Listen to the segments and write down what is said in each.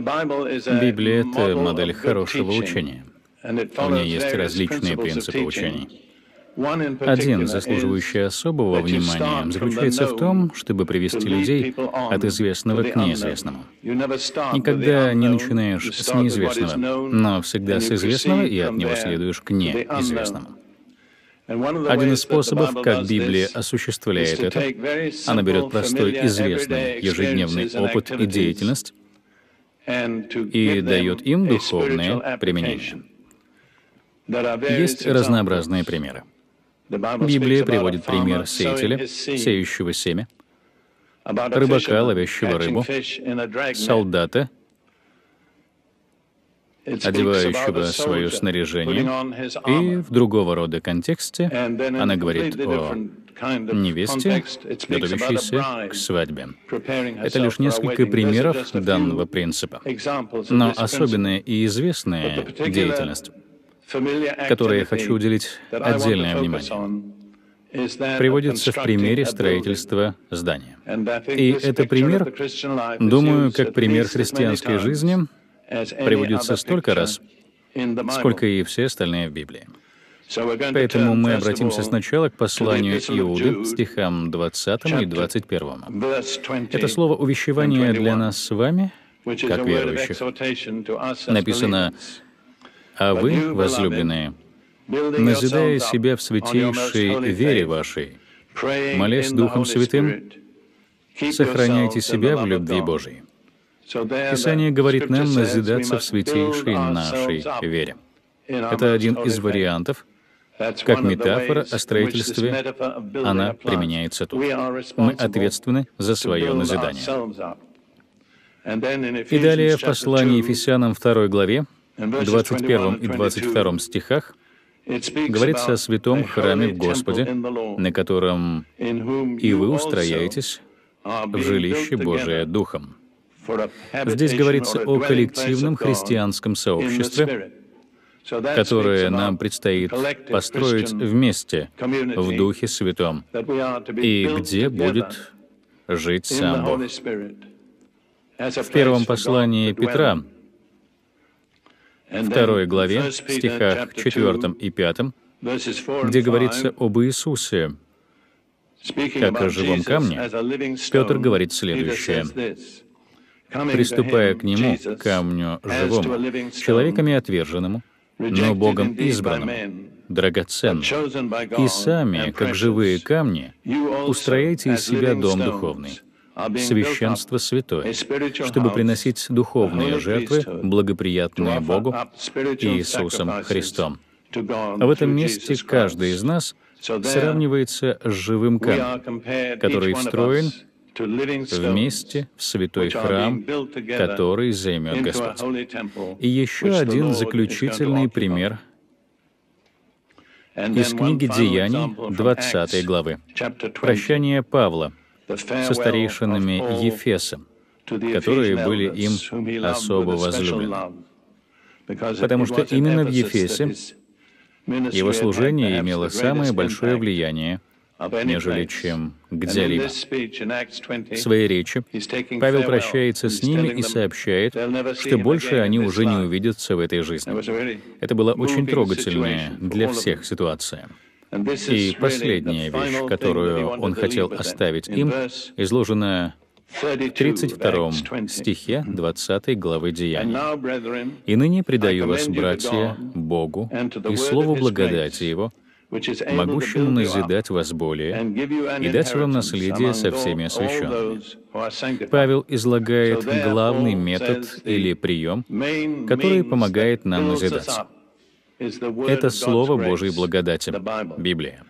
Библия — это модель хорошего учения. У нее есть различные принципы учений. Один, заслуживающий особого внимания, заключается в том, чтобы привести людей от известного к неизвестному. Никогда не начинаешь с неизвестного, но всегда с известного и от него следуешь к неизвестному. Один из способов, как Библия осуществляет это, она берет простой, известный ежедневный опыт и деятельность и дает им духовное применение. Есть разнообразные примеры. Библия приводит пример сеятеля, сеющего семя, рыбака, ловящего рыбу, солдата, одевающего свое снаряжение, и в другого рода контексте она говорит о невесте, готовящейся к свадьбе. Это лишь несколько примеров данного принципа, но особенная и известная деятельность, которой я хочу уделить отдельное внимание, приводится в примере строительства здания. И это пример, думаю, как пример христианской жизни — приводится столько раз, сколько и все остальные в Библии. Поэтому мы обратимся сначала к посланию Иуды, стихам 20 и 21. Это слово увещевание для нас с вами, как верующих. Написано, «А вы, возлюбленные, назидая себя в святейшей вере вашей, молясь Духом Святым, сохраняйте себя в любви Божией». Писание говорит нам назидаться в святейшей нашей вере. Это один из вариантов, как метафора о строительстве, она применяется тут. Мы ответственны за свое назидание. И далее в послании Ефесянам 2 главе, 21 и 22 стихах, говорится о святом храме в Господе, на котором и вы устрояетесь в жилище Божие Духом. Здесь говорится о коллективном христианском сообществе, которое нам предстоит построить вместе в Духе Святом, и где будет жить сам Бог. В первом послании Петра, второй главе, стихах 4 и 5, где говорится об Иисусе, как о живом камне, Петр говорит следующее приступая к нему, камню живому, человеками отверженному, но Богом избранным, драгоценным. И сами, как живые камни, устрояйте из себя дом духовный, священство святое, чтобы приносить духовные жертвы, благоприятные Богу и Иисусом Христом. А в этом месте каждый из нас сравнивается с живым камнем, который встроен вместе в святой храм, который займет Господь. И еще один заключительный пример из книги Деяний 20 главы. Прощание Павла со старейшинами Ефеса, которые были им особо возлюблены. Потому что именно в Ефесе его служение имело самое большое влияние — нежели чем где-либо. В своей речи Павел прощается с ними и сообщает, что больше они уже не увидятся в этой жизни. Это была очень трогательная для всех ситуация. И последняя вещь, которую он хотел оставить им, изложена в 32 стихе 20 главы Деяний. «И ныне предаю вас, братья, Богу и Слову благодати Его, могущим назидать вас более и дать вам наследие со всеми освященными. Павел излагает главный метод или прием, который помогает нам назидаться. Это Слово Божьей благодати, Библия.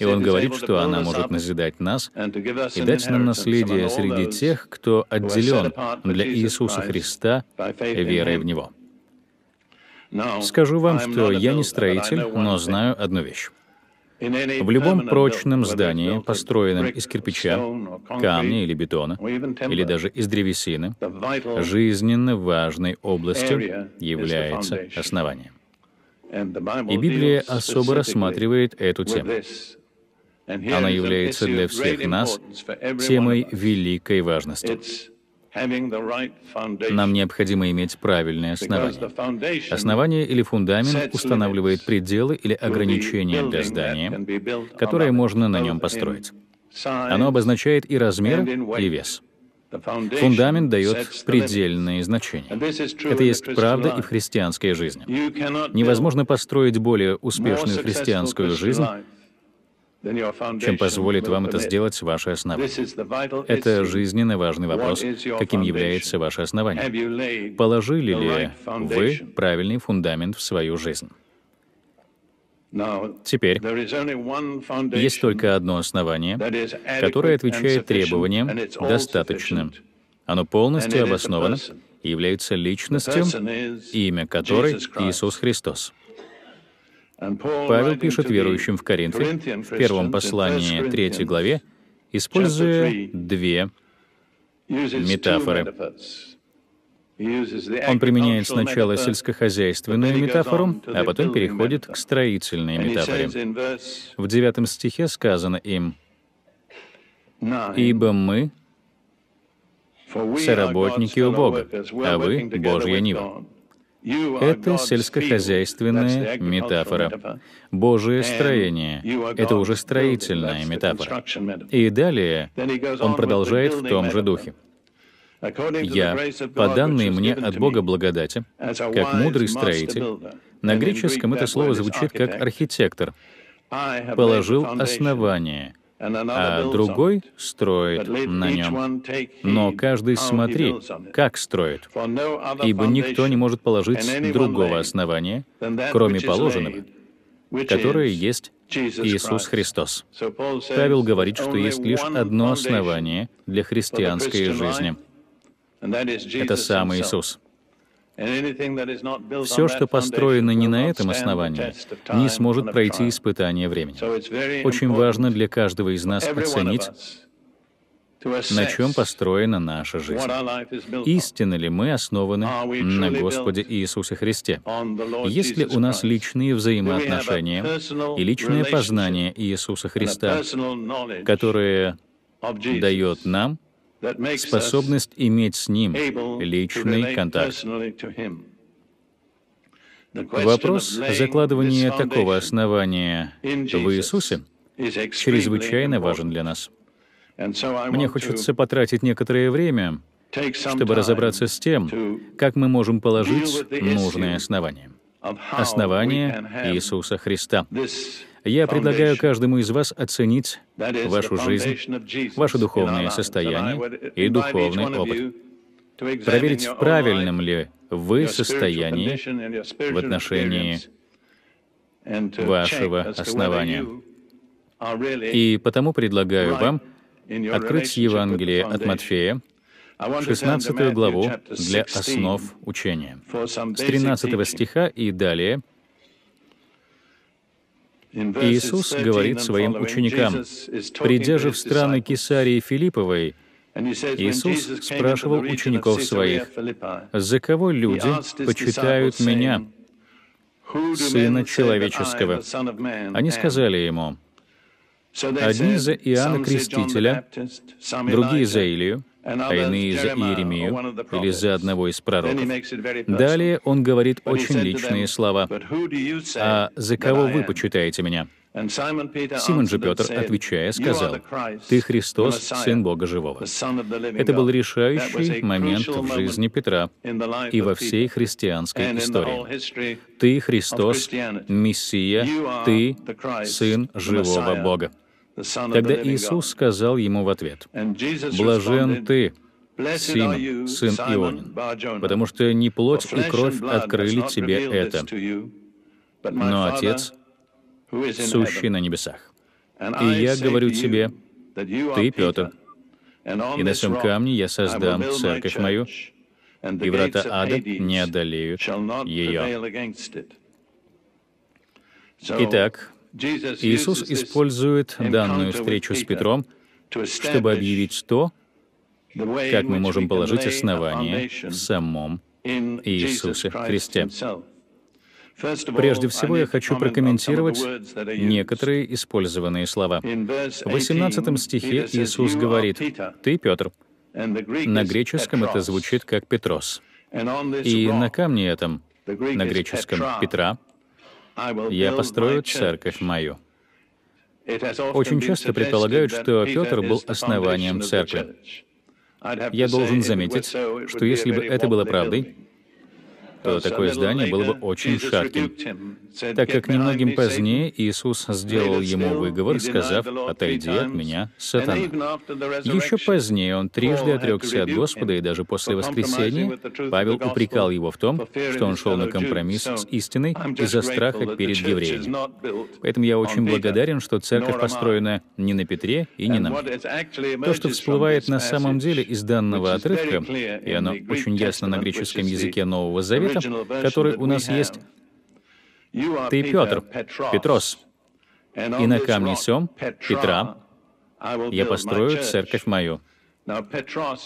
И он говорит, что она может назидать нас и дать нам наследие среди тех, кто отделен для Иисуса Христа верой в Него. Скажу вам, что я не строитель, но знаю одну вещь. В любом прочном здании, построенном из кирпича, камня или бетона, или даже из древесины, жизненно важной областью является основание. И Библия особо рассматривает эту тему. Она является для всех нас темой великой важности. Нам необходимо иметь правильное основание. Основание или фундамент устанавливает пределы или ограничения для здания, которые можно на нем построить. Оно обозначает и размер, и вес. Фундамент дает предельные значения. Это есть правда и в христианской жизни. Невозможно построить более успешную христианскую жизнь, чем позволит вам это сделать ваше основание. Это жизненно важный вопрос, каким является ваше основание. Положили ли вы правильный фундамент в свою жизнь? Теперь есть только одно основание, которое отвечает требованиям достаточным. Оно полностью обосновано и является личностью, имя которой Иисус Христос. Павел пишет верующим в Коринфе в первом послании третьей главе, используя две метафоры. Он применяет сначала сельскохозяйственную метафору, а потом переходит к строительной метафоре. В девятом стихе сказано им, «Ибо мы — соработники у Бога, а вы — Божья Нива». Это сельскохозяйственная метафора. Божие строение — это уже строительная метафора. И далее он продолжает в том же духе. «Я, по данной мне от Бога благодати, как мудрый строитель», на греческом это слово звучит как «архитектор», «положил основание», а другой строит на нем. Но каждый смотри, как строит, ибо никто не может положить другого основания, кроме положенного, которое есть Иисус Христос. Павел говорит, что есть лишь одно основание для христианской жизни. Это сам Иисус. Все, что построено не на этом основании, не сможет пройти испытание времени. Очень важно для каждого из нас оценить, на чем построена наша жизнь. Истинно ли мы основаны на Господе Иисусе Христе? Есть ли у нас личные взаимоотношения и личное познание Иисуса Христа, которое дает нам способность иметь с Ним личный контакт. Вопрос закладывания такого основания в Иисусе чрезвычайно важен для нас. Мне хочется потратить некоторое время, чтобы разобраться с тем, как мы можем положить нужное основание. Основание Иисуса Христа. Я предлагаю каждому из вас оценить вашу жизнь, ваше духовное состояние и духовный опыт. Проверить, в правильном ли вы состоянии в отношении вашего основания. И потому предлагаю вам открыть Евангелие от Матфея, 16 главу для основ учения, с 13 стиха и далее — Иисус говорит своим ученикам, «Придя же в страны Кесарии Филипповой, Иисус спрашивал учеников своих, «За кого люди почитают Меня, Сына Человеческого?» Они сказали Ему, «Одни за Иоанна Крестителя, другие за Илию, а иные за Иеремию или за одного из пророков. Далее он говорит очень личные слова. «А за кого вы почитаете меня?» Симон же Петр, отвечая, сказал, «Ты Христос, Сын Бога Живого». Это был решающий момент в жизни Петра и во всей христианской истории. «Ты Христос, Мессия, Ты Сын Живого Бога». Тогда Иисус сказал ему в ответ, «Блажен ты, Симон, сын Ионин, потому что не плоть и кровь открыли тебе это, но Отец, сущий на небесах. И я говорю тебе, ты, Петр, и на сем камне я создам церковь мою, и врата ада не одолеют ее». Итак, Иисус использует данную встречу с Петром, чтобы объявить то, как мы можем положить основание в самом Иисусе Христе. Прежде всего, я хочу прокомментировать некоторые использованные слова. В 18 стихе Иисус говорит «Ты, Петр». На греческом это звучит как «Петрос». И на камне этом, на греческом «Петра», я построю церковь мою. Очень часто предполагают, что Петр был основанием церкви. Я должен заметить, что если бы это было правдой, что такое здание было бы очень шатким, так как немногим позднее Иисус сделал ему выговор, сказав «Отойди от меня, сатана». Еще позднее он трижды отрекся от Господа, и даже после воскресения Павел упрекал его в том, что он шел на компромисс с истиной из-за страха перед евреями. Поэтому я очень благодарен, что церковь построена не на Петре и не на мне. То, что всплывает на самом деле из данного отрывка, и оно очень ясно на греческом языке Нового Завета, текста, который у нас есть. «Ты Петр, Петрос, и на камне сем, Петра, я построю церковь мою».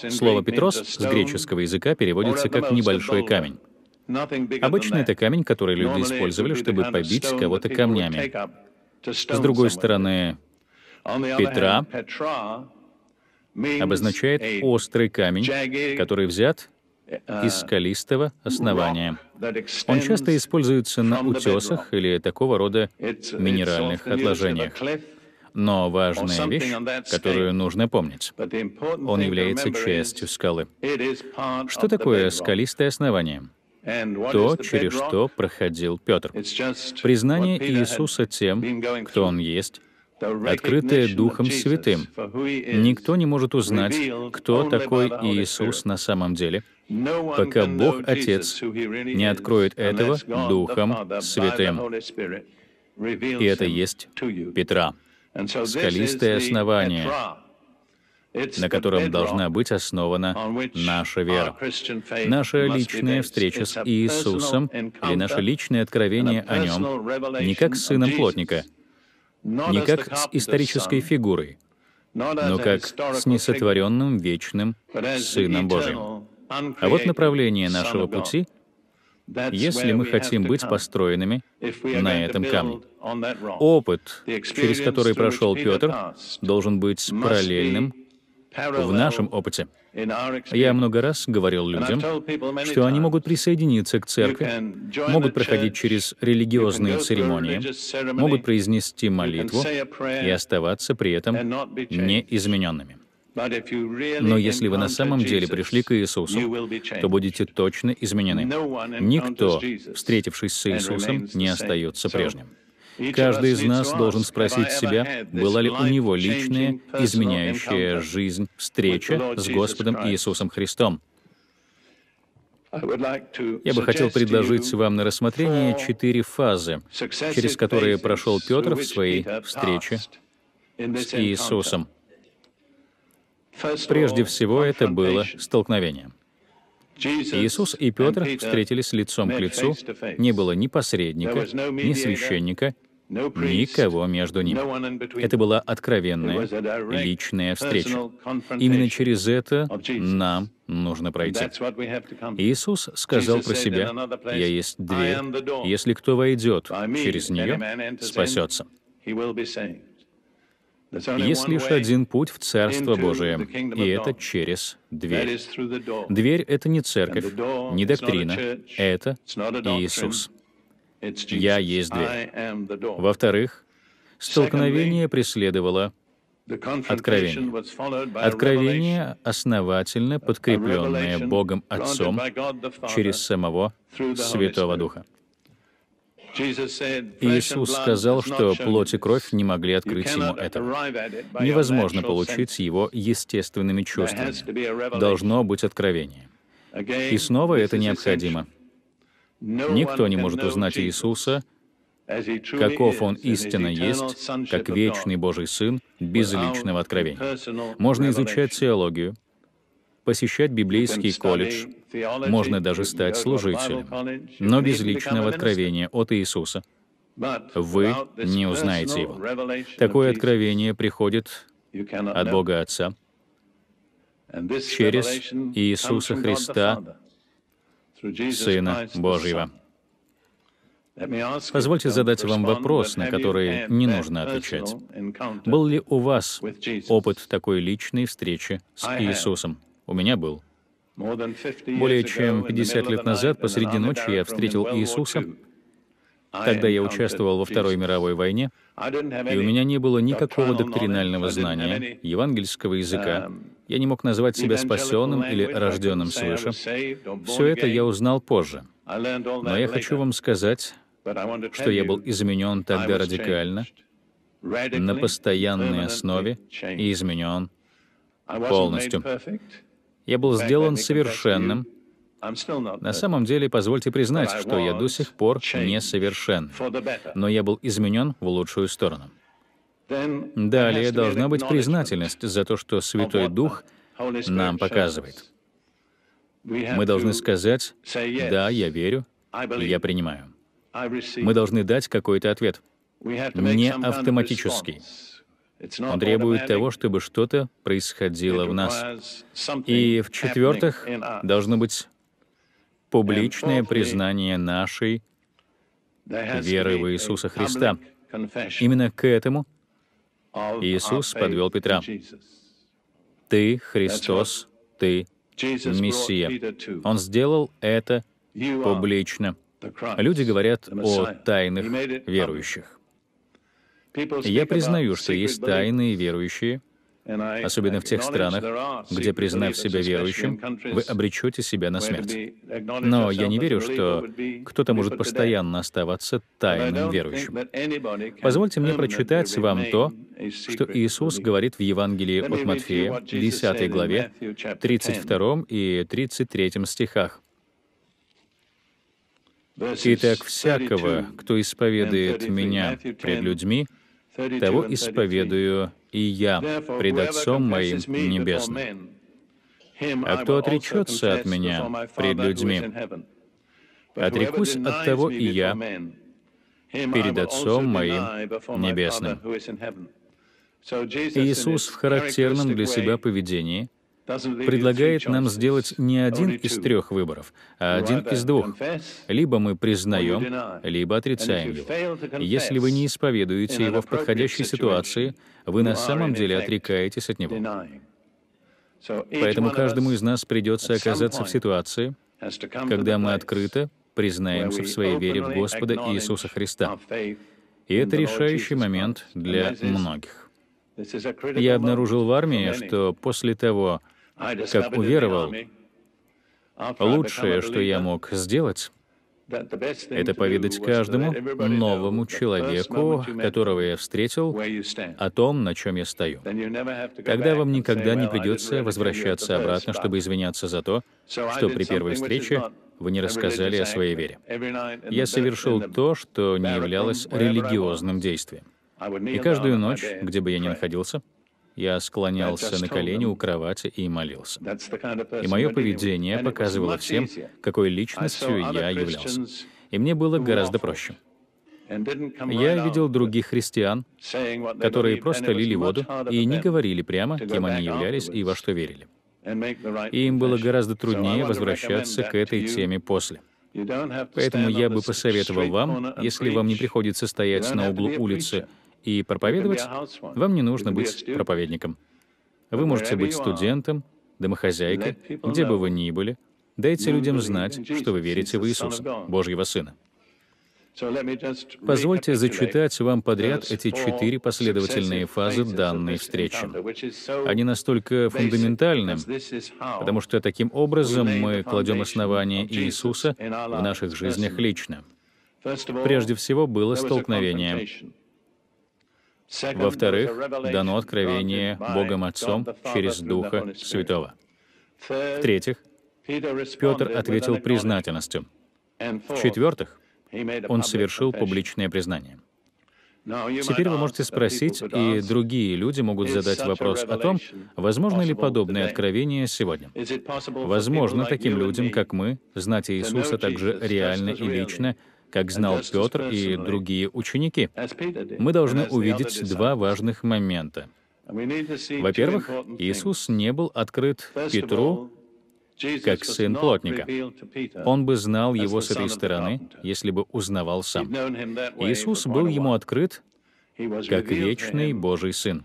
Слово «петрос» с греческого языка переводится как «небольшой камень». Обычно это камень, который люди использовали, чтобы побить кого-то камнями. С другой стороны, Петра обозначает острый камень, который взят Э, из скалистого основания. Он часто используется на утесах или такого рода минеральных отложениях. Но важная вещь, которую нужно помнить, он является частью скалы. Что такое скалистое основание? То, через что проходил Петр. Признание Иисуса тем, кто он есть, открытое Духом Святым. Никто не может узнать, кто такой Иисус на самом деле — пока Бог Отец не откроет этого Духом Святым. И это есть Петра, скалистое основание, на котором должна быть основана наша вера. Наша личная встреча с Иисусом или наше личное откровение о Нем не как сыном плотника, не как с исторической фигурой, но как с несотворенным вечным Сыном Божьим. А вот направление нашего пути, если мы хотим быть построенными на этом камне. Опыт, через который прошел Петр, должен быть параллельным в нашем опыте. Я много раз говорил людям, что они могут присоединиться к церкви, могут проходить через религиозные церемонии, могут произнести молитву и оставаться при этом неизмененными. Но если вы на самом деле пришли к Иисусу, то будете точно изменены. Никто, встретившись с Иисусом, не остается прежним. Каждый из нас должен спросить себя, была ли у него личная, изменяющая жизнь встреча с Господом Иисусом Христом. Я бы хотел предложить вам на рассмотрение четыре фазы, через которые прошел Петр в своей встрече с Иисусом. Прежде всего, это было столкновением. Иисус и Петр встретились лицом к лицу, не было ни посредника, ни священника, никого между ними. Это была откровенная, личная встреча. Именно через это нам нужно пройти. Иисус сказал про себя, «Я есть дверь, если кто войдет через нее, спасется». Есть лишь один путь в Царство Божие, и это через дверь. Дверь — это не церковь, не доктрина, это Иисус. «Я есть дверь». Во-вторых, столкновение преследовало Откровение. Откровение, основательно подкрепленное Богом Отцом через самого Святого Духа. Иисус сказал, что плоть и кровь не могли открыть ему это. Невозможно получить его естественными чувствами. Должно быть откровение. И снова это необходимо. Никто не может узнать Иисуса, каков Он истинно есть, как вечный Божий Сын, без личного откровения. Можно изучать теологию, посещать библейский колледж, можно даже стать служителем, но без личного откровения от Иисуса вы не узнаете Его. Такое откровение приходит от Бога Отца через Иисуса Христа, Сына Божьего. Позвольте задать вам вопрос, на который не нужно отвечать. Был ли у вас опыт такой личной встречи с Иисусом? У меня был. Более чем 50 лет назад, посреди ночи, я встретил Иисуса, Тогда я участвовал во Второй мировой войне, и у меня не было никакого доктринального знания, евангельского языка, um, я не мог назвать себя спасенным или рожденным свыше. Все это я узнал позже. Но я хочу вам сказать, что я был изменен тогда радикально, на постоянной основе и изменен полностью. Я был сделан совершенным. На самом деле, позвольте признать, что я до сих пор несовершен, но я был изменен в лучшую сторону. Далее должна быть признательность за то, что Святой Дух нам показывает. Мы должны сказать, да, я верю, я принимаю. Мы должны дать какой-то ответ, не автоматический. Он требует того, чтобы что-то происходило в нас. И, в-четвертых, должно быть публичное признание нашей веры в Иисуса Христа. Именно к этому Иисус подвел Петра. «Ты Христос, ты Мессия». Он сделал это публично. Люди говорят о тайных верующих. Я признаю, что есть тайные верующие, особенно в тех странах, где, признав себя верующим, вы обречете себя на смерть. Но я не верю, что кто-то может постоянно оставаться тайным верующим. Позвольте мне прочитать вам то, что Иисус говорит в Евангелии от Матфея, 10 главе, 32 и 33 стихах. «Итак, всякого, кто исповедует Меня пред людьми, того исповедую и я пред Отцом моим небесным. А кто отречется от меня пред людьми, отрекусь от того и я перед Отцом моим небесным. Иисус в характерном для себя поведении — предлагает нам сделать не один из трех выборов, а один из двух. Либо мы признаем, либо отрицаем его. Если вы не исповедуете его в подходящей ситуации, вы на самом деле отрекаетесь от него. Поэтому каждому из нас придется оказаться в ситуации, когда мы открыто признаемся в своей вере в Господа Иисуса Христа. И это решающий момент для многих. Я обнаружил в армии, что после того, как уверовал, лучшее, что я мог сделать, это поведать каждому новому человеку, которого я встретил, о том, на чем я стою. Тогда вам никогда не придется возвращаться обратно, чтобы извиняться за то, что при первой встрече вы не рассказали о своей вере. Я совершил то, что не являлось религиозным действием. И каждую ночь, где бы я ни находился, я склонялся на колени у кровати и молился. И мое поведение показывало всем, какой личностью я являлся. И мне было гораздо проще. Я видел других христиан, которые просто лили воду и не говорили прямо, кем они являлись и во что верили. И им было гораздо труднее возвращаться к этой теме после. Поэтому я бы посоветовал вам, если вам не приходится стоять на углу улицы и проповедовать вам не нужно быть проповедником. Вы можете быть студентом, домохозяйкой, где бы вы ни были. Дайте людям знать, что вы верите в Иисуса, Божьего Сына. Позвольте зачитать вам подряд эти четыре последовательные фазы данной встречи. Они настолько фундаментальны, потому что таким образом мы кладем основание Иисуса в наших жизнях лично. Прежде всего было столкновение. Во-вторых, дано откровение Богом Отцом через Духа Святого. В-третьих, Петр ответил признательностью. В-четвертых, он совершил публичное признание. Теперь вы можете спросить, и другие люди могут задать вопрос о том, возможно ли подобное откровение сегодня. Возможно таким людям, как мы, знать Иисуса так же реально и лично, как знал Петр и другие ученики. Мы должны увидеть два важных момента. Во-первых, Иисус не был открыт Петру как сын плотника. Он бы знал его с этой стороны, если бы узнавал сам. Иисус был ему открыт как вечный Божий Сын.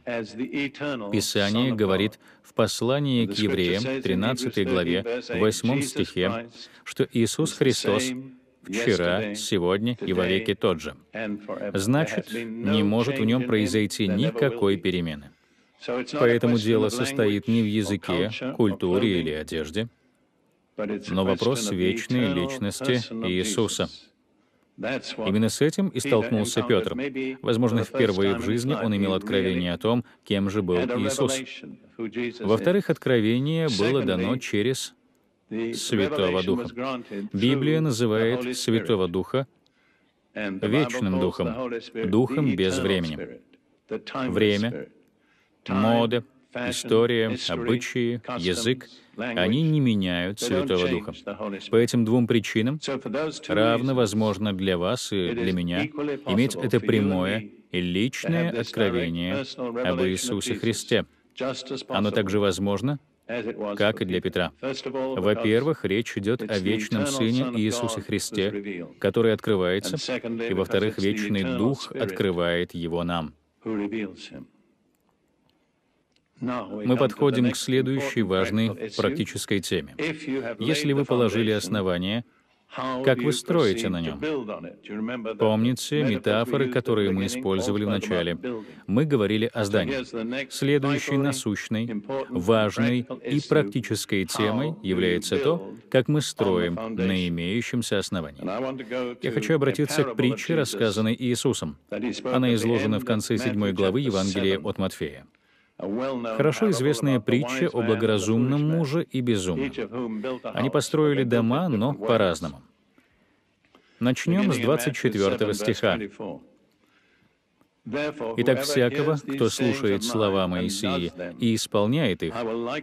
Писание говорит в послании к евреям, 13 главе, 8 стихе, что Иисус Христос вчера, сегодня и вовеки тот же. Значит, не может в нем произойти никакой перемены. Поэтому дело состоит не в языке, культуре или одежде, но вопрос вечной личности Иисуса. Именно с этим и столкнулся Петр. Возможно, впервые в жизни он имел откровение о том, кем же был Иисус. Во-вторых, откровение было дано через Святого Духа. Библия называет Святого Духа вечным Духом, Духом без времени. Время, мода, история, обычаи, язык, они не меняют Святого Духа. По этим двум причинам, равно возможно для вас и для меня, иметь это прямое и личное откровение об Иисусе Христе. Оно также возможно, как и для Петра. Во-первых, речь идет о вечном Сыне Иисусе Христе, который открывается, и, во-вторых, вечный Дух открывает его нам. Мы подходим к следующей важной практической теме. Если вы положили основание, как вы строите на нем? Помните метафоры, которые мы использовали в начале? Мы говорили о здании. Следующей насущной, важной и практической темой является то, как мы строим на имеющемся основании. Я хочу обратиться к притче, рассказанной Иисусом. Она изложена в конце 7 главы Евангелия от Матфея. Хорошо известная притча о благоразумном муже и безумном. Они построили дома, но по-разному. Начнем с 24 стиха. «Итак, всякого, кто слушает слова Моисии и исполняет их,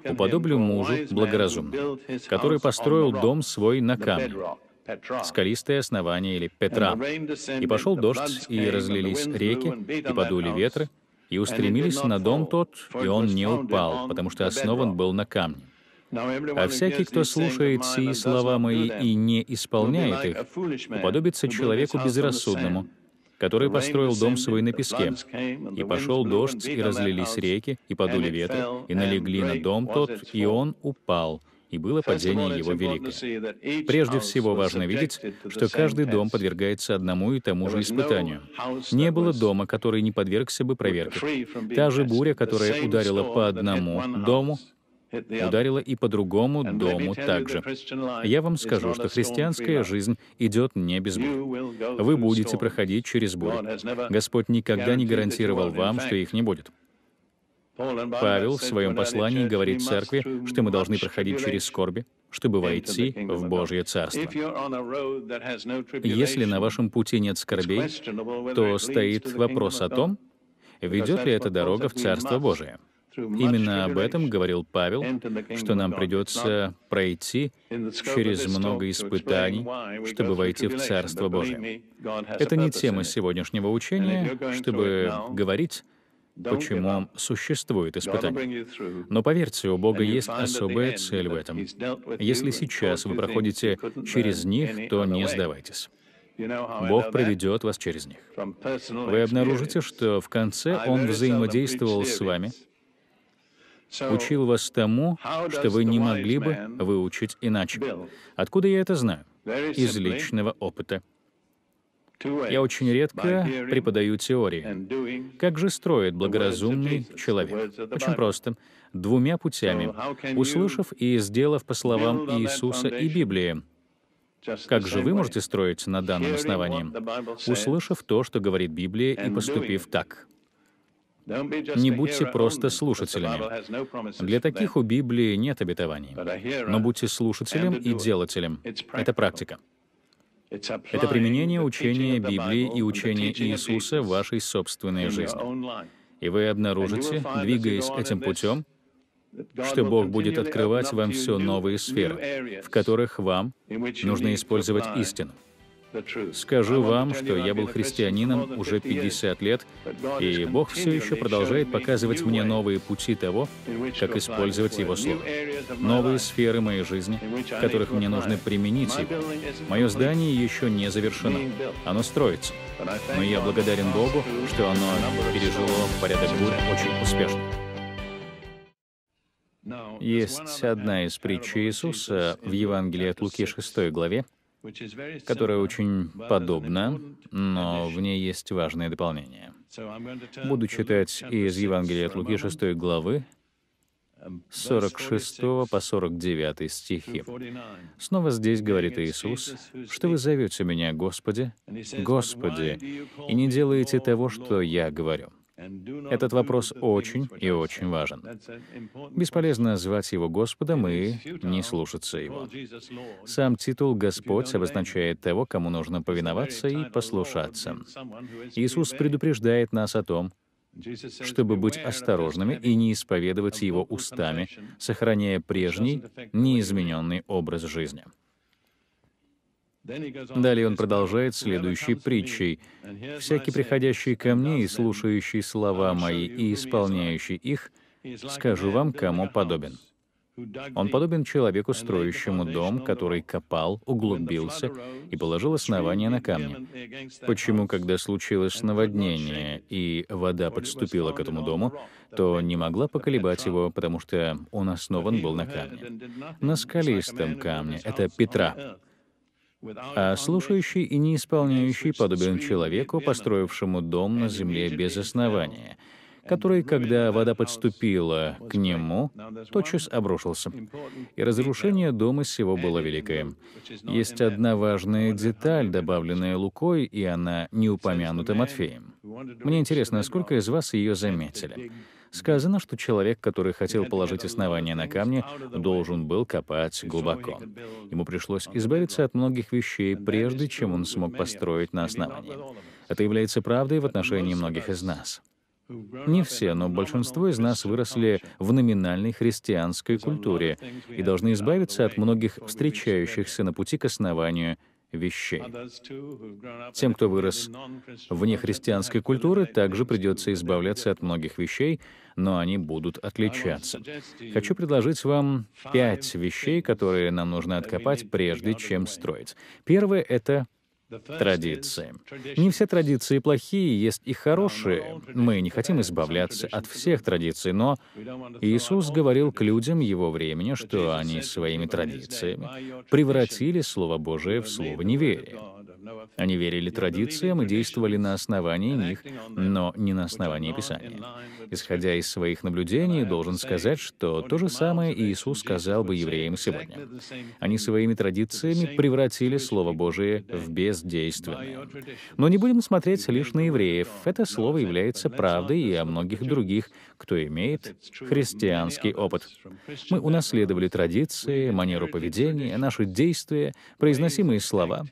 уподоблю мужу благоразумному, который построил дом свой на камне, скалистое основание или Петра. И пошел дождь, и разлились реки, и подули ветры, и устремились на дом тот, и он не упал, потому что основан был на камне. А всякий, кто слушает сии слова мои и не исполняет их, уподобится человеку безрассудному, который построил дом свой на песке. И пошел дождь, и разлились реки, и подули ветры, и налегли на дом тот, и он упал, и было падение его великое. Прежде всего важно видеть, что каждый дом подвергается одному и тому же испытанию. Не было дома, который не подвергся бы проверке. Та же буря, которая ударила по одному дому, ударила и по другому дому также. Я вам скажу, что христианская жизнь идет не без бурь. Вы будете проходить через бурь. Господь никогда не гарантировал вам, что их не будет. Павел в своем послании говорит церкви, что мы должны проходить через скорби, чтобы войти в Божье Царство. Если на вашем пути нет скорбей, то стоит вопрос о том, ведет ли эта дорога в Царство Божие. Именно об этом говорил Павел, что нам придется пройти через много испытаний, чтобы войти в Царство Божие. Это не тема сегодняшнего учения, чтобы говорить, почему существует испытание. Но поверьте, у Бога есть особая цель в этом. Если сейчас вы проходите через них, то не сдавайтесь. Бог проведет вас через них. Вы обнаружите, что в конце Он взаимодействовал с вами, учил вас тому, что вы не могли бы выучить иначе. Откуда я это знаю? Из личного опыта. Я очень редко преподаю теории. Как же строит благоразумный человек? Очень просто. Двумя путями. Услышав и сделав по словам Иисуса и Библии. Как же вы можете строить на данном основании? Услышав то, что говорит Библия, и поступив так. Не будьте просто слушателями. Для таких у Библии нет обетований. Но будьте слушателем и делателем. Это практика. Это применение учения Библии и учения Иисуса в вашей собственной жизни. И вы обнаружите, двигаясь этим путем, что Бог будет открывать вам все новые сферы, в которых вам нужно использовать истину. Скажу вам, что я был христианином уже 50 лет, и Бог все еще продолжает показывать мне новые пути того, как использовать Его Слово, новые сферы моей жизни, в которых мне нужно применить его. Мое здание еще не завершено, оно строится. Но я благодарен Богу, что оно пережило порядок бурь очень успешно. Есть одна из притч Иисуса в Евангелии от Луки 6 главе, которая очень подобна, но в ней есть важные дополнения. Буду читать из Евангелия от Луки 6 главы, 46 по 49 стихи. Снова здесь говорит Иисус, что вы зовете меня Господи, Господи, и не делаете того, что я говорю. Этот вопрос очень и очень важен. Бесполезно звать его Господом и не слушаться его. Сам титул «Господь» обозначает того, кому нужно повиноваться и послушаться. Иисус предупреждает нас о том, чтобы быть осторожными и не исповедовать его устами, сохраняя прежний, неизмененный образ жизни. Далее он продолжает следующей притчей. «Всякий, приходящий ко мне и слушающий слова мои и исполняющий их, скажу вам, кому подобен». Он подобен человеку, строящему дом, который копал, углубился и положил основание на камне. Почему, когда случилось наводнение и вода подступила к этому дому, то не могла поколебать его, потому что он основан был на камне. На скалистом камне — это Петра а слушающий и не исполняющий подобен человеку, построившему дом на земле без основания, который, когда вода подступила к нему, тотчас обрушился. И разрушение дома сего было великое. Есть одна важная деталь, добавленная Лукой, и она не упомянута Матфеем. Мне интересно, сколько из вас ее заметили? сказано, что человек, который хотел положить основание на камне, должен был копать глубоко. Ему пришлось избавиться от многих вещей, прежде чем он смог построить на основании. Это является правдой в отношении многих из нас. Не все, но большинство из нас выросли в номинальной христианской культуре и должны избавиться от многих встречающихся на пути к основанию – вещей. Тем, кто вырос вне христианской культуры, также придется избавляться от многих вещей, но они будут отличаться. Хочу предложить вам пять вещей, которые нам нужно откопать, прежде чем строить. Первое — это традиции. Не все традиции плохие, есть и хорошие. Мы не хотим избавляться от всех традиций, но Иисус говорил к людям его времени, что они своими традициями превратили Слово Божие в слово неверия. Они верили традициям и действовали на основании них, но не на основании Писания. Исходя из своих наблюдений, должен сказать, что то же самое Иисус сказал бы евреям сегодня. Они своими традициями превратили Слово Божие в без бездейственны. Но не будем смотреть лишь на евреев. Это слово является правдой и о многих других, кто имеет христианский опыт. Мы унаследовали традиции, манеру поведения, наши действия, произносимые слова.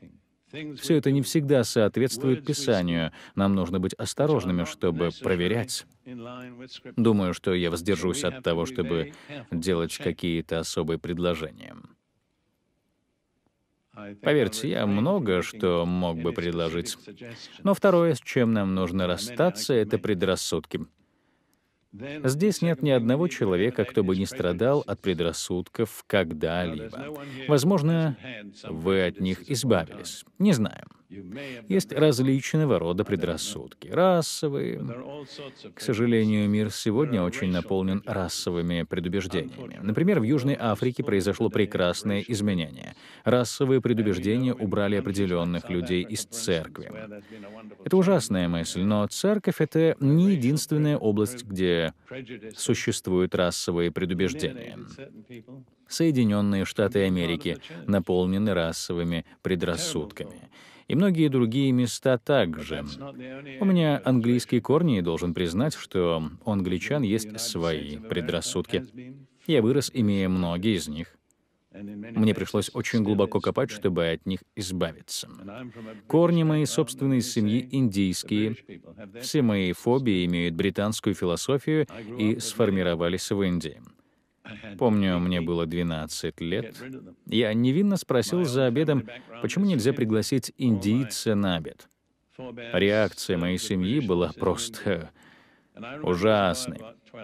Все это не всегда соответствует Писанию. Нам нужно быть осторожными, чтобы проверять. Думаю, что я воздержусь от того, чтобы делать какие-то особые предложения. Поверьте, я много что мог бы предложить. Но второе, с чем нам нужно расстаться, это предрассудки. Здесь нет ни одного человека, кто бы не страдал от предрассудков когда-либо. Возможно, вы от них избавились. Не знаю. Есть различного рода предрассудки, расовые. К сожалению, мир сегодня очень наполнен расовыми предубеждениями. Например, в Южной Африке произошло прекрасное изменение. Расовые предубеждения убрали определенных людей из церкви. Это ужасная мысль, но церковь — это не единственная область, где существуют расовые предубеждения. Соединенные Штаты Америки наполнены расовыми предрассудками и многие другие места также. У меня английские корни, и должен признать, что у англичан есть свои предрассудки. Я вырос, имея многие из них. Мне пришлось очень глубоко копать, чтобы от них избавиться. Корни моей собственной семьи индийские. Все мои фобии имеют британскую философию и сформировались в Индии. Помню, мне было 12 лет. Я невинно спросил за обедом, почему нельзя пригласить индийца на обед. Реакция моей семьи была просто ужасной.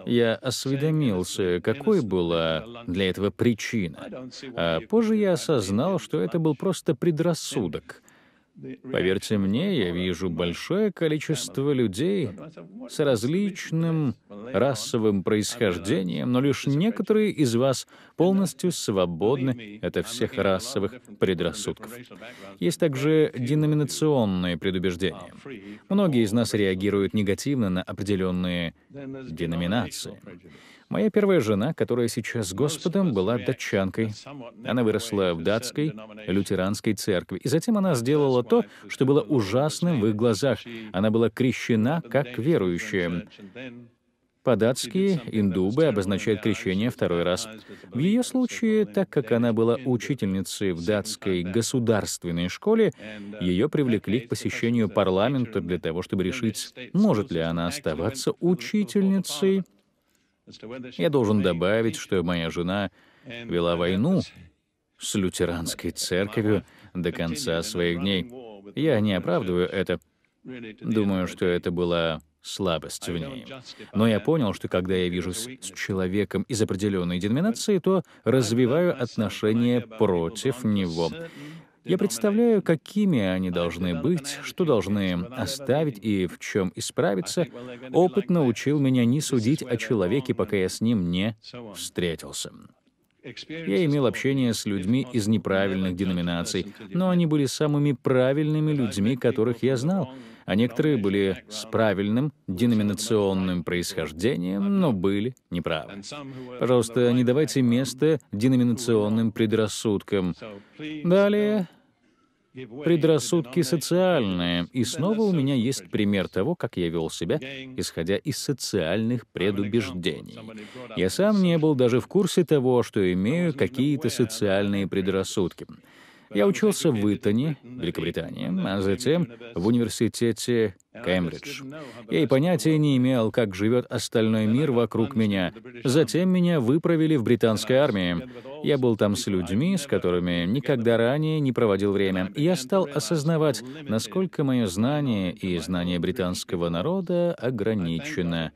Я осведомился, какой была для этого причина. А позже я осознал, что это был просто предрассудок — Поверьте мне, я вижу большое количество людей с различным расовым происхождением, но лишь некоторые из вас полностью свободны от всех расовых предрассудков. Есть также деноминационные предубеждения. Многие из нас реагируют негативно на определенные деноминации. Моя первая жена, которая сейчас с Господом, была датчанкой. Она выросла в датской лютеранской церкви. И затем она сделала то, что было ужасным в их глазах. Она была крещена как верующая. По-датски «индубы» обозначают крещение второй раз. В ее случае, так как она была учительницей в датской государственной школе, ее привлекли к посещению парламента для того, чтобы решить, может ли она оставаться учительницей я должен добавить, что моя жена вела войну с лютеранской церковью до конца своих дней. Я не оправдываю это. Думаю, что это была слабость в ней. Но я понял, что когда я вижусь с человеком из определенной деноминации, то развиваю отношения против него. Я представляю, какими они должны быть, что должны оставить и в чем исправиться. Опыт научил меня не судить о человеке, пока я с ним не встретился. Я имел общение с людьми из неправильных деноминаций, но они были самыми правильными людьми, которых я знал, а некоторые были с правильным деноминационным происхождением, но были неправы. Пожалуйста, не давайте место деноминационным предрассудкам. Далее предрассудки социальные. И снова у меня есть пример того, как я вел себя, исходя из социальных предубеждений. Я сам не был даже в курсе того, что имею какие-то социальные предрассудки. Я учился в Итоне, Великобритания, а затем в университете Кембридж. Я и понятия не имел, как живет остальной мир вокруг меня. Затем меня выправили в британской армии. Я был там с людьми, с которыми никогда ранее не проводил время. И я стал осознавать, насколько мое знание и знание британского народа ограничено.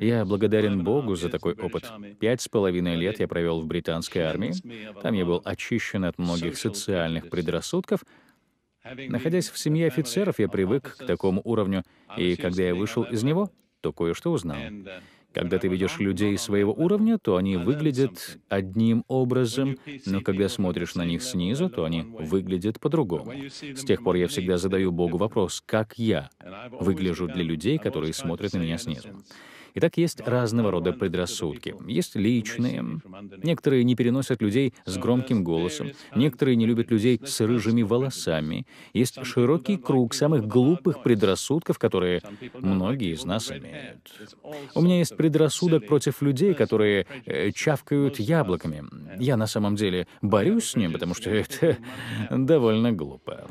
Я благодарен Богу за такой опыт. Пять с половиной лет я провел в британской армии. Там я был очищен от многих социальных предрассудков — Находясь в семье офицеров, я привык к такому уровню, и когда я вышел из него, то кое-что узнал. Когда ты видишь людей своего уровня, то они выглядят одним образом, но когда смотришь на них снизу, то они выглядят по-другому. С тех пор я всегда задаю Богу вопрос, как я выгляжу для людей, которые смотрят на меня снизу. Итак, есть разного рода предрассудки. Есть личные. Некоторые не переносят людей с громким голосом. Некоторые не любят людей с рыжими волосами. Есть широкий круг самых глупых предрассудков, которые многие из нас имеют. У меня есть предрассудок против людей, которые э, чавкают яблоками. Я на самом деле борюсь с ним, потому что это довольно глупо.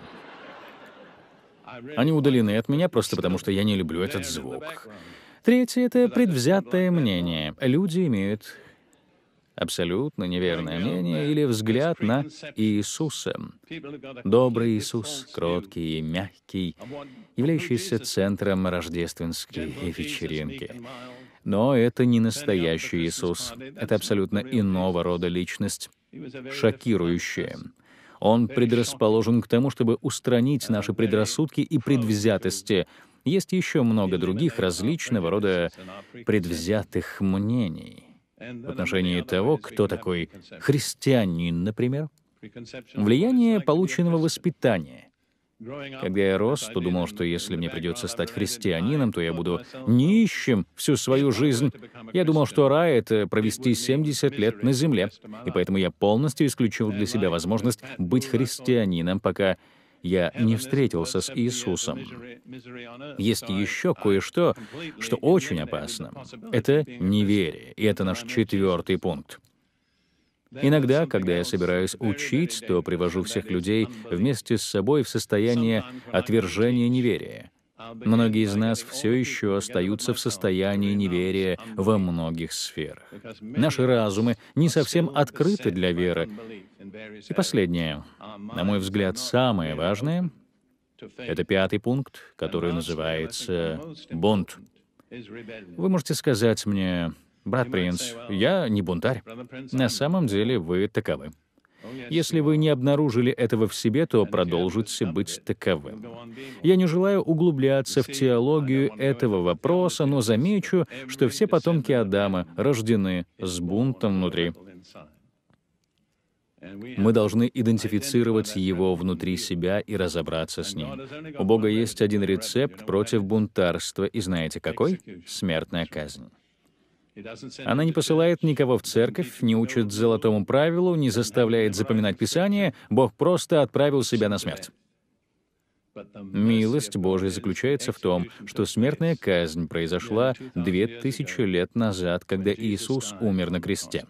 Они удалены от меня просто потому, что я не люблю этот звук. Третье — это предвзятое мнение. Люди имеют абсолютно неверное мнение или взгляд на Иисуса. Добрый Иисус, кроткий и мягкий, являющийся центром рождественской вечеринки. Но это не настоящий Иисус. Это абсолютно иного рода личность, шокирующая. Он предрасположен к тому, чтобы устранить наши предрассудки и предвзятости, есть еще много других различного рода предвзятых мнений в отношении того, кто такой христианин, например. Влияние полученного воспитания — когда я рос, то думал, что если мне придется стать христианином, то я буду нищим всю свою жизнь. Я думал, что рай — это провести 70 лет на земле, и поэтому я полностью исключил для себя возможность быть христианином, пока я не встретился с Иисусом. Есть еще кое-что, что очень опасно. Это неверие, и это наш четвертый пункт. Иногда, когда я собираюсь учить, то привожу всех людей вместе с собой в состояние отвержения неверия. Многие из нас все еще остаются в состоянии неверия во многих сферах. Наши разумы не совсем открыты для веры. И последнее, на мой взгляд, самое важное, это пятый пункт, который называется бунт. Вы можете сказать мне, «Брат принц, я не бунтарь». На самом деле вы таковы. Если вы не обнаружили этого в себе, то продолжите быть таковым. Я не желаю углубляться в теологию этого вопроса, но замечу, что все потомки Адама рождены с бунтом внутри. Мы должны идентифицировать его внутри себя и разобраться с ним. У Бога есть один рецепт против бунтарства, и знаете какой? Смертная казнь. Она не посылает никого в церковь, не учит золотому правилу, не заставляет запоминать Писание, Бог просто отправил себя на смерть. Милость Божия заключается в том, что смертная казнь произошла две тысячи лет назад, когда Иисус умер на кресте.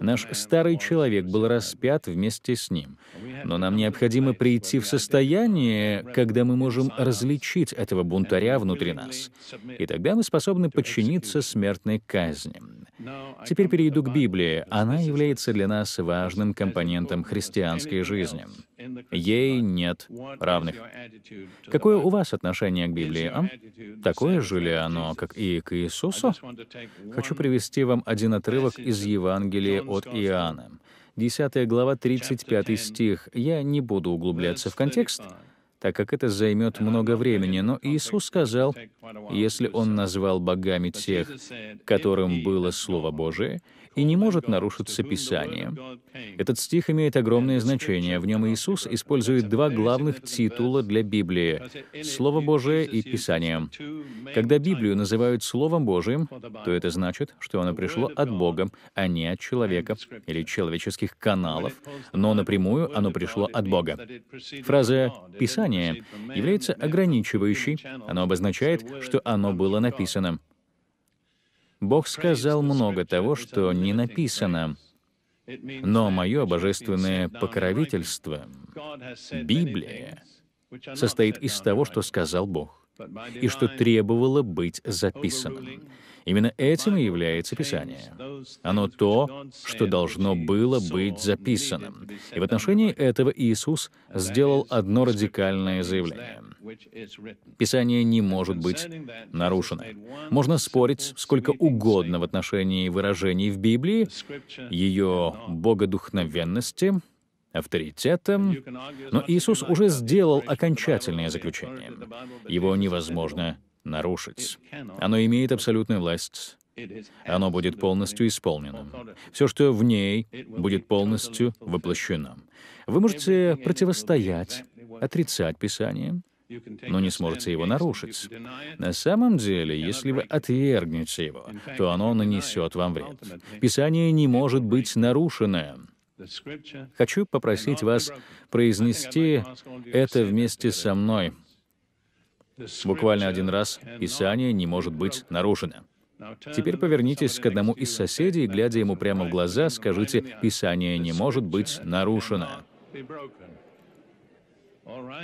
Наш старый человек был распят вместе с ним. Но нам необходимо прийти в состояние, когда мы можем различить этого бунтаря внутри нас. И тогда мы способны подчиниться смертной казни. Теперь перейду к Библии. Она является для нас важным компонентом христианской жизни. Ей нет равных. Какое у вас отношение к Библии, а? Такое же ли оно, как и к Иисусу? Хочу привести вам один отрывок из Евангелия от Иоанна. 10 глава, 35 стих. Я не буду углубляться в контекст, так как это займет много времени, но Иисус сказал, если Он назвал богами тех, которым было Слово Божие, и не может нарушиться Писание. Этот стих имеет огромное значение. В нем Иисус использует два главных титула для Библии — Слово Божие и Писание. Когда Библию называют Словом Божиим, то это значит, что оно пришло от Бога, а не от человека или человеческих каналов, но напрямую оно пришло от Бога. Фраза «Писание» является ограничивающей, оно обозначает, что оно было написано. Бог сказал много того, что не написано. Но мое божественное покровительство, Библия, состоит из того, что сказал Бог, и что требовало быть записанным. Именно этим и является Писание. Оно то, что должно было быть записанным. И в отношении этого Иисус сделал одно радикальное заявление — Писание не может быть нарушено. Можно спорить сколько угодно в отношении выражений в Библии, ее богодухновенности, авторитетом, но Иисус уже сделал окончательное заключение. Его невозможно нарушить. Оно имеет абсолютную власть оно будет полностью исполнено. Все, что в ней, будет полностью воплощено. Вы можете противостоять, отрицать Писание, но не сможете его нарушить. На самом деле, если вы отвергнете его, то оно нанесет вам вред. Писание не может быть нарушено. Хочу попросить вас произнести это вместе со мной. Буквально один раз Писание не может быть нарушено. Теперь повернитесь к одному из соседей глядя ему прямо в глаза, скажите, «Писание не может быть нарушено».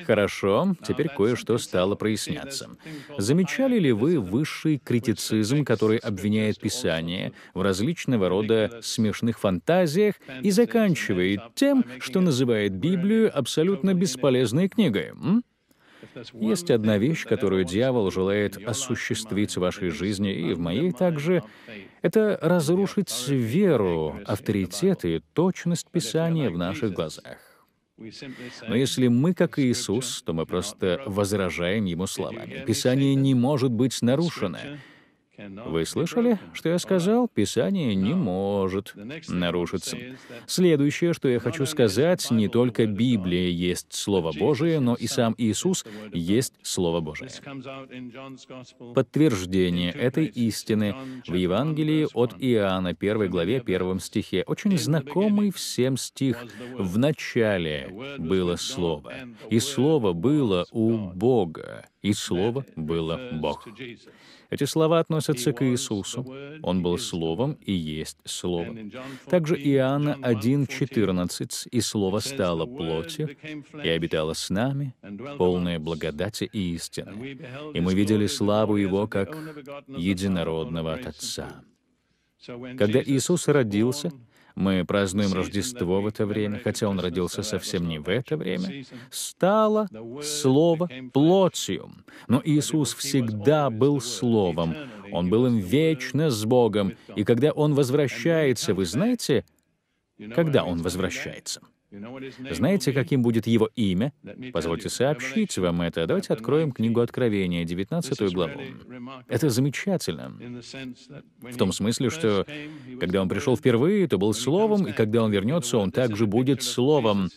Хорошо, теперь кое-что стало проясняться. Замечали ли вы высший критицизм, который обвиняет Писание в различного рода смешных фантазиях и заканчивает тем, что называет Библию абсолютно бесполезной книгой? М? Есть одна вещь, которую дьявол желает осуществить в вашей жизни и в моей также. Это разрушить веру, авторитет и точность Писания в наших глазах. Но если мы, как Иисус, то мы просто возражаем Ему словами. Писание не может быть нарушено. Вы слышали, что я сказал? Писание не может нарушиться. Следующее, что я хочу сказать, не только Библия есть Слово Божие, но и сам Иисус есть Слово Божие. Подтверждение этой истины в Евангелии от Иоанна, 1 главе, 1 стихе, очень знакомый всем стих. «В начале было Слово, и Слово было у Бога, и Слово было Бог. Эти слова относятся к Иисусу. Он был Словом и есть Слово. Также Иоанна 1,14 «И Слово стало плотью, и обитало с нами, полное благодати и истины. И мы видели славу Его, как единородного от Отца». Когда Иисус родился, мы празднуем Рождество в это время, хотя он родился совсем не в это время. Стало Слово плотью. Но Иисус всегда был Словом. Он был им вечно с Богом. И когда Он возвращается, вы знаете, когда Он возвращается? Знаете, каким будет его имя? Позвольте сообщить вам это. Давайте откроем книгу Откровения, 19 главу. Это замечательно. В том смысле, что когда он пришел впервые, то был Словом, и когда он вернется, он также будет Словом.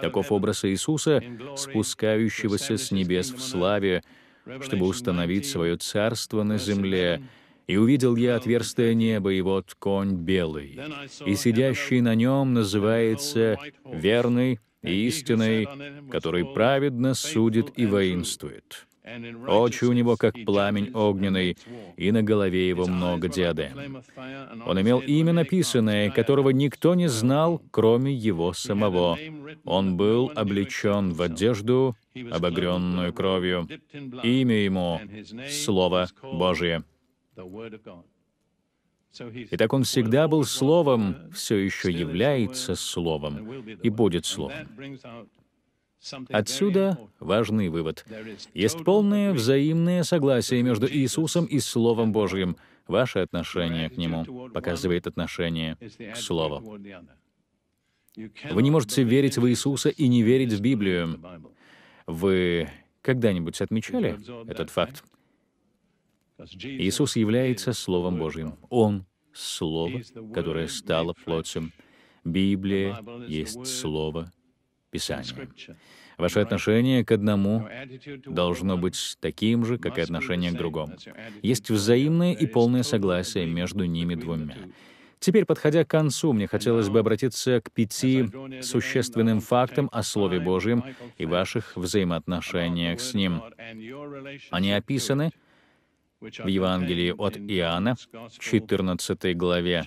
Таков образ Иисуса, спускающегося с небес в славе, чтобы установить свое царство на земле, и увидел я отверстие неба, и вот конь белый, и сидящий на нем называется верный и истинный, который праведно судит и воинствует. Очи у него, как пламень огненный, и на голове его много диадем. Он имел имя написанное, которого никто не знал, кроме его самого. Он был облечен в одежду, обогренную кровью. Имя ему — Слово Божие. Итак, он всегда был Словом, uh, все еще является Словом и будет Словом. Отсюда важный вывод. Есть полное взаимное согласие между Иисусом и Словом Божьим. Ваше отношение к Нему показывает отношение к Слову. Вы не можете верить в Иисуса и не верить в Библию. Вы когда-нибудь отмечали этот факт? Иисус является Словом Божьим. Он — Слово, которое стало плотью. Библия есть Слово Писание. Ваше отношение к одному должно быть таким же, как и отношение к другому. Есть взаимное и полное согласие между ними двумя. Теперь, подходя к концу, мне хотелось бы обратиться к пяти существенным фактам о Слове Божьем и ваших взаимоотношениях с Ним. Они описаны — в Евангелии от Иоанна, 14 главе.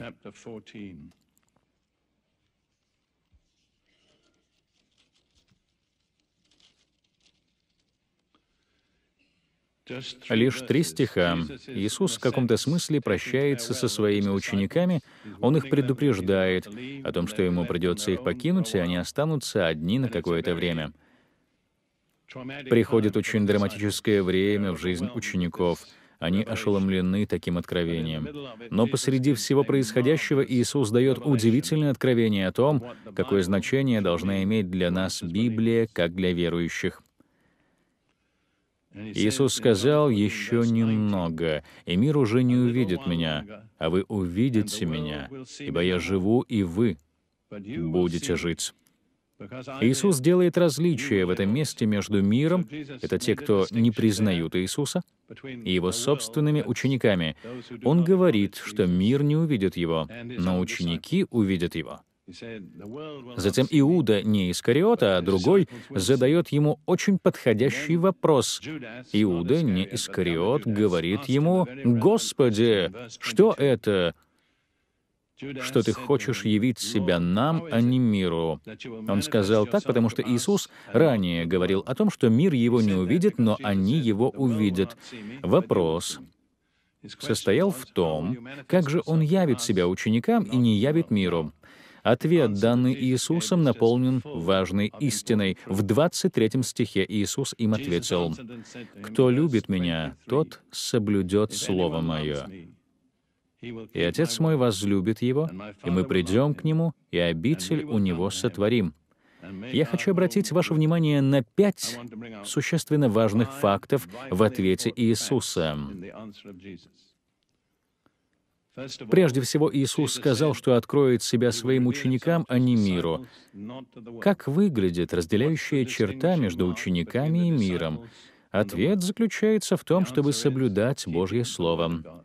Лишь три стиха. Иисус в каком-то смысле прощается со своими учениками, Он их предупреждает о том, что Ему придется их покинуть, и они останутся одни на какое-то время. Приходит очень драматическое время в жизнь учеников — они ошеломлены таким откровением. Но посреди всего происходящего Иисус дает удивительное откровение о том, какое значение должна иметь для нас Библия, как для верующих. Иисус сказал, «Еще немного, и мир уже не увидит меня, а вы увидите меня, ибо я живу, и вы будете жить». Иисус делает различие в этом месте между миром, это те, кто не признают Иисуса, и его собственными учениками. Он говорит, что мир не увидит его, но ученики увидят его. Затем Иуда, не Искариота, а другой, задает ему очень подходящий вопрос. Иуда, не Искариот, говорит ему, «Господи, что это?» что ты хочешь явить себя нам, а не миру». Он сказал так, потому что Иисус ранее говорил о том, что мир его не увидит, но они его увидят. Вопрос состоял в том, как же он явит себя ученикам и не явит миру. Ответ, данный Иисусом, наполнен важной истиной. В 23 стихе Иисус им ответил, «Кто любит Меня, тот соблюдет Слово Мое» и Отец мой возлюбит его, и мы придем к нему, и обитель у него сотворим». Я хочу обратить ваше внимание на пять существенно важных фактов в ответе Иисуса. Прежде всего, Иисус сказал, что откроет себя своим ученикам, а не миру. Как выглядит разделяющая черта между учениками и миром? Ответ заключается в том, чтобы соблюдать Божье Слово.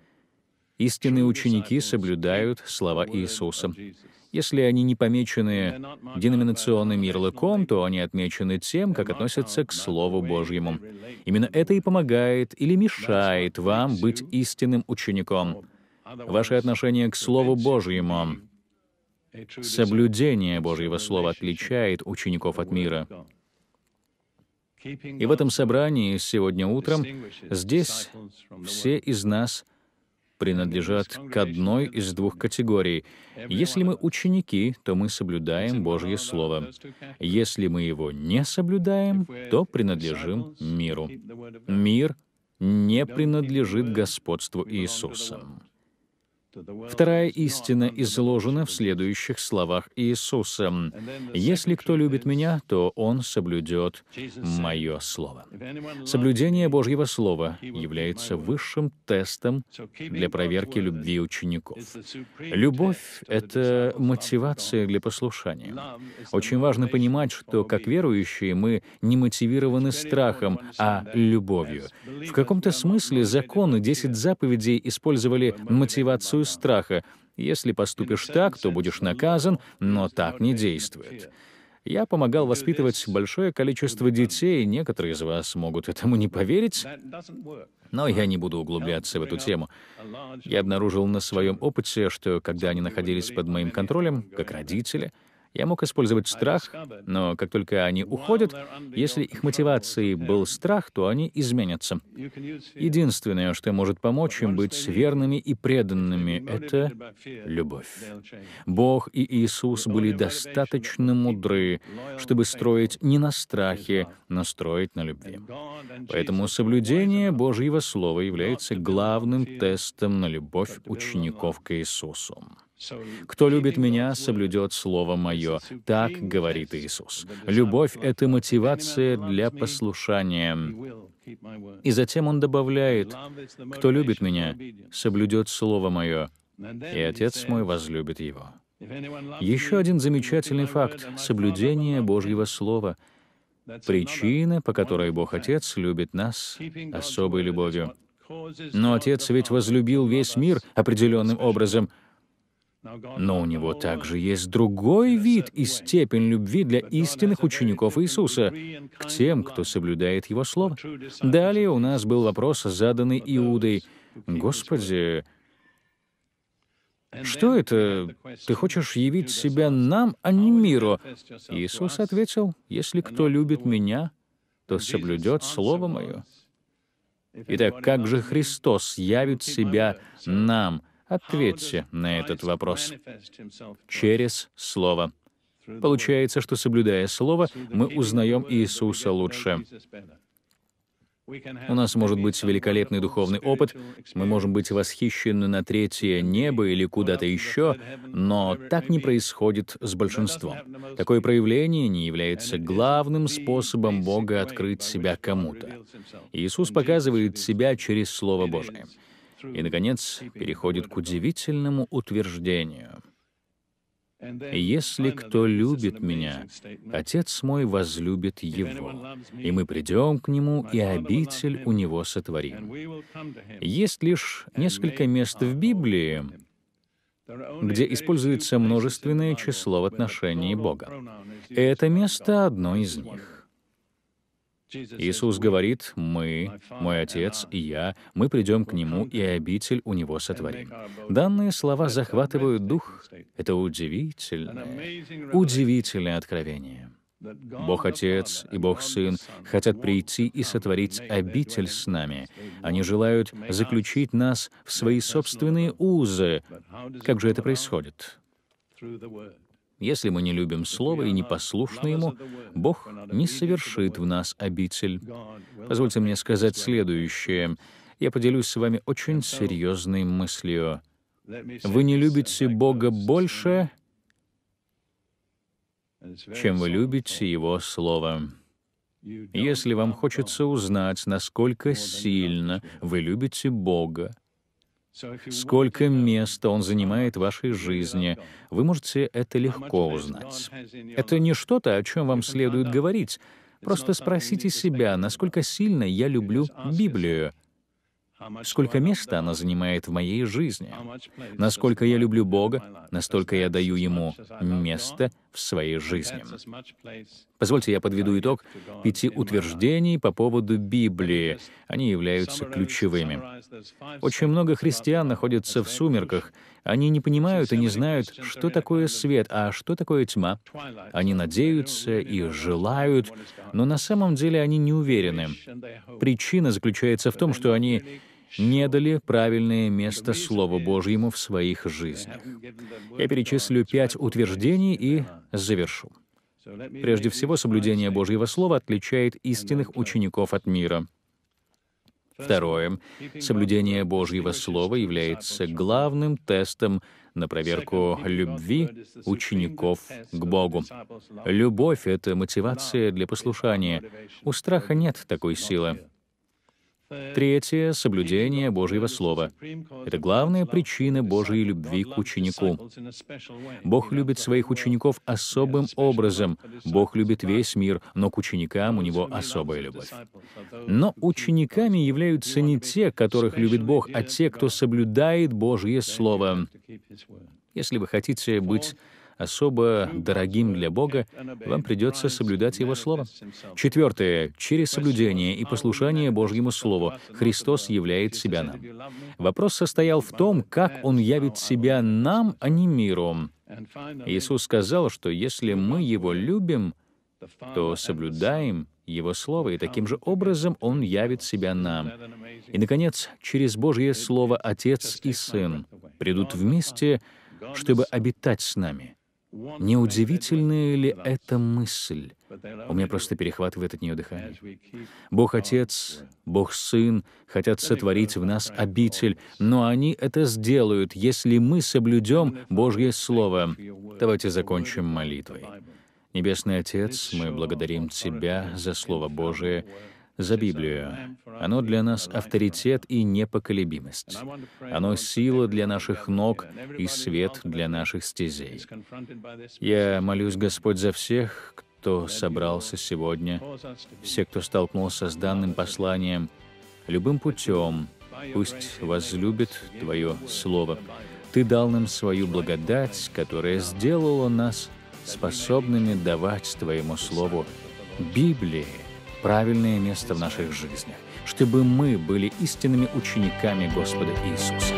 Истинные ученики соблюдают слова Иисуса. Если они не помечены деноминационным ярлыком, то они отмечены тем, как относятся к Слову Божьему. Именно это и помогает или мешает вам быть истинным учеником. Ваше отношение к Слову Божьему. Соблюдение Божьего Слова отличает учеников от мира. И в этом собрании сегодня утром здесь все из нас — принадлежат к одной из двух категорий. Если мы ученики, то мы соблюдаем Божье Слово. Если мы его не соблюдаем, то принадлежим миру. Мир не принадлежит господству Иисуса. Вторая истина изложена в следующих словах Иисуса. «Если кто любит Меня, то он соблюдет Мое Слово». Соблюдение Божьего Слова является высшим тестом для проверки любви учеников. Любовь — это мотивация для послушания. Очень важно понимать, что как верующие мы не мотивированы страхом, а любовью. В каком-то смысле законы, 10 заповедей использовали мотивацию из страха. Если поступишь так, то будешь наказан, но так не действует. Я помогал воспитывать большое количество детей, некоторые из вас могут этому не поверить, но я не буду углубляться в эту тему. Я обнаружил на своем опыте, что когда они находились под моим контролем, как родители, я мог использовать страх, но как только они уходят, если их мотивацией был страх, то они изменятся. Единственное, что может помочь им быть верными и преданными, — это любовь. Бог и Иисус были достаточно мудры, чтобы строить не на страхе, но строить на любви. Поэтому соблюдение Божьего Слова является главным тестом на любовь учеников к Иисусу. Кто любит меня, соблюдет Слово Мое. Так говорит Иисус. Любовь — это мотивация для послушания. И затем он добавляет, «Кто любит меня, соблюдет Слово Мое, и Отец мой возлюбит его». Еще один замечательный факт — соблюдение Божьего Слова — Причина, по которой Бог Отец любит нас особой любовью. Но Отец ведь возлюбил весь мир определенным образом — но у него также есть другой вид и степень любви для истинных учеников Иисуса, к тем, кто соблюдает Его Слово. Далее у нас был вопрос, заданный Иудой. «Господи, что это? Ты хочешь явить себя нам, а не миру? Иисус ответил, если кто любит меня, то соблюдет Слово Мое. Итак, как же Христос явит себя нам, Ответьте на этот вопрос. Через Слово. Получается, что соблюдая Слово, мы узнаем Иисуса лучше. У нас может быть великолепный духовный опыт, мы можем быть восхищены на третье небо или куда-то еще, но так не происходит с большинством. Такое проявление не является главным способом Бога открыть себя кому-то. Иисус показывает себя через Слово Божие и, наконец, переходит к удивительному утверждению. «Если кто любит меня, Отец мой возлюбит его, и мы придем к нему, и обитель у него сотворим». Есть лишь несколько мест в Библии, где используется множественное число в отношении Бога. Это место одно из них. Иисус говорит, мы, мой отец и я, мы придем к нему и обитель у него сотворим. Данные слова захватывают дух. Это удивительное, удивительное откровение. Бог Отец и Бог Сын хотят прийти и сотворить обитель с нами. Они желают заключить нас в свои собственные узы. Как же это происходит? Если мы не любим Слово и не послушны Ему, Бог не совершит в нас обитель. Позвольте мне сказать следующее. Я поделюсь с вами очень серьезной мыслью. Вы не любите Бога больше, чем вы любите Его Слово. Если вам хочется узнать, насколько сильно вы любите Бога, сколько места он занимает в вашей жизни. Вы можете это легко узнать. Это не что-то, о чем вам следует говорить. Просто спросите себя, насколько сильно я люблю Библию, сколько места она занимает в моей жизни. Насколько я люблю Бога, настолько я даю Ему место — в своей жизни. Позвольте я подведу итог пяти утверждений по поводу Библии. Они являются ключевыми. Очень много христиан находятся в сумерках. Они не понимают и не знают, что такое свет, а что такое тьма. Они надеются и желают, но на самом деле они не уверены. Причина заключается в том, что они не дали правильное место Слову Божьему в своих жизнях. Я перечислю пять утверждений и завершу. Прежде всего, соблюдение Божьего Слова отличает истинных учеников от мира. Второе. Соблюдение Божьего Слова является главным тестом на проверку любви учеников к Богу. Любовь — это мотивация для послушания. У страха нет такой силы. Третье — соблюдение Божьего Слова. Это главная причина Божьей любви к ученику. Бог любит своих учеников особым образом. Бог любит весь мир, но к ученикам у него особая любовь. Но учениками являются не те, которых любит Бог, а те, кто соблюдает Божье Слово. Если вы хотите быть особо дорогим для Бога, вам придется соблюдать Его Слово. Четвертое. Через соблюдение и послушание Божьему Слову Христос являет себя нам. Вопрос состоял в том, как Он явит себя нам, а не миру. Иисус сказал, что если мы Его любим, то соблюдаем его Слово, и таким же образом Он явит себя нам. И, наконец, через Божье Слово Отец и Сын придут вместе, чтобы обитать с нами. Не ли эта мысль? У меня просто перехватывает от нее дыхание. Бог Отец, Бог Сын хотят сотворить в нас обитель, но они это сделают, если мы соблюдем Божье Слово. Давайте закончим молитвой. Небесный Отец, мы благодарим Тебя за Слово Божие, за Библию. Оно для нас авторитет и непоколебимость. Оно сила для наших ног и свет для наших стезей. Я молюсь, Господь, за всех, кто собрался сегодня, все, кто столкнулся с данным посланием, любым путем, пусть возлюбит Твое Слово. Ты дал нам свою благодать, которая сделала нас способными давать Твоему Слову Библии правильное место в наших жизнях, чтобы мы были истинными учениками Господа Иисуса.